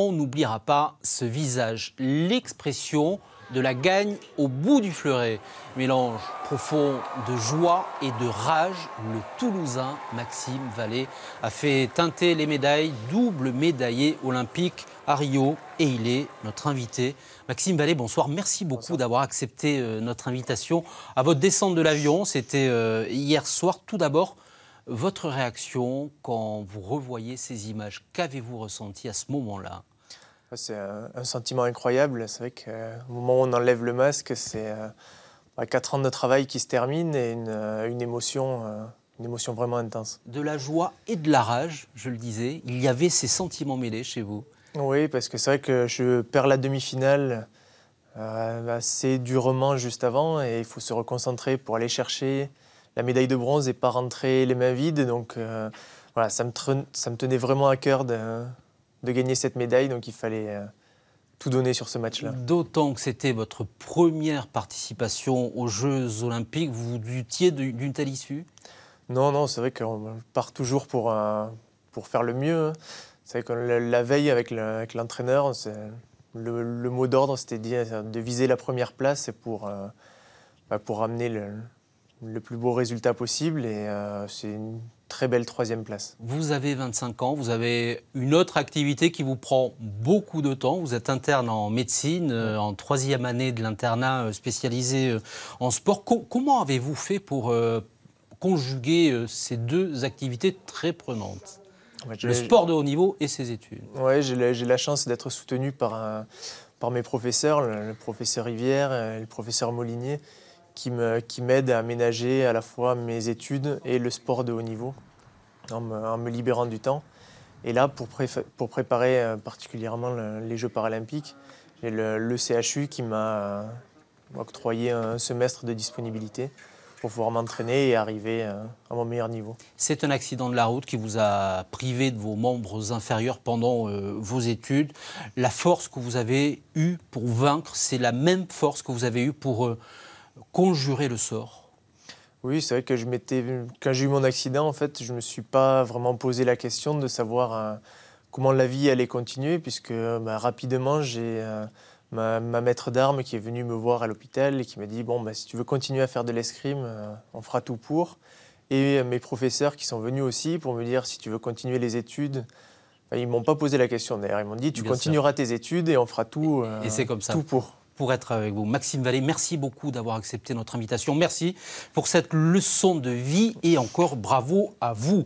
on n'oubliera pas ce visage, l'expression de la gagne au bout du fleuret. Mélange profond de joie et de rage, le Toulousain Maxime Vallée a fait teinter les médailles, double médaillé olympique à Rio, et il est notre invité. Maxime Vallée, bonsoir. Merci beaucoup d'avoir accepté euh, notre invitation. À votre descente de l'avion, c'était euh, hier soir. Tout d'abord, votre réaction quand vous revoyez ces images, qu'avez-vous ressenti à ce moment-là C'est un, sentiment incroyable. C'est vrai qu'au moment où on enlève le masque, c'est euh, bah, quatre 4 ans de travail qui se terminent et une, euh, émotion. Euh, une émotion vraiment intense. De la joie et de la rage, je le disais. Il y avait ces sentiments mêlés chez vous. Oui, parce que c'est vrai que je perds la demi-finale assez durement juste avant et il faut se reconcentrer pour aller chercher la médaille de bronze et pas rentrée les mains vides. Donc euh, voilà, ça me, ça me, tenait vraiment à cœur de, gagner cette médaille. Donc il fallait euh, tout donner sur ce match-là. D'autant que c'était votre première participation aux Jeux Olympiques. Vous doutiez d'une telle issue Non, non, c'est vrai qu'on part toujours pour, euh, pour faire le mieux. Hein. C'est vrai que la veille avec l'entraîneur, le, le, mot d'ordre, c'était de viser la première place pour, bah, pour amener le, le plus beau résultat possible et euh, c'est une très belle troisième place. Vous avez 25 ans, vous avez une autre activité qui vous prend beaucoup de temps. Vous êtes interne en médecine, euh, en troisième année de l'internat euh, spécialisé en sport. comment avez-vous fait pour conjuguer ces deux activités très prenantes Le sport de haut niveau et ses études. Oui, j'ai la, chance d'être soutenu par, par mes professeurs, le, le professeur Rivière et le professeur Molinier qui m'aide à aménager à la fois mes études et le sport de haut niveau en me, libérant du temps. Et là, pour, pour préparer euh, particulièrement les Jeux paralympiques, j'ai le, CHU qui m'a euh, octroyé un semestre de disponibilité pour pouvoir m'entraîner et arriver euh, à mon meilleur niveau. C'est un accident de la route qui vous a privé de vos membres inférieurs pendant vos études. La force que vous avez eue pour vaincre, c'est la même force que vous avez eue pour conjurer le sort Oui, c'est vrai que je m'étais, quand j'ai eu mon accident, en fait, je ne me suis pas vraiment posé la question de savoir euh, comment la vie allait continuer, puisque euh, bah, rapidement, j'ai euh, ma, maître d'armes qui est venue me voir à l'hôpital et qui m'a dit, bon, bah, si tu veux continuer à faire de l'escrime, on fera tout pour. Et mes professeurs qui sont venus aussi pour me dire, si tu veux continuer les études, bah, ils ne m'ont pas posé la question d'ailleurs. Ils m'ont dit tu continueras tes études et on fera tout, tout pour pour être avec vous. Maxime Vallée, merci beaucoup d'avoir accepté notre invitation. Merci pour cette leçon de vie et encore bravo à vous.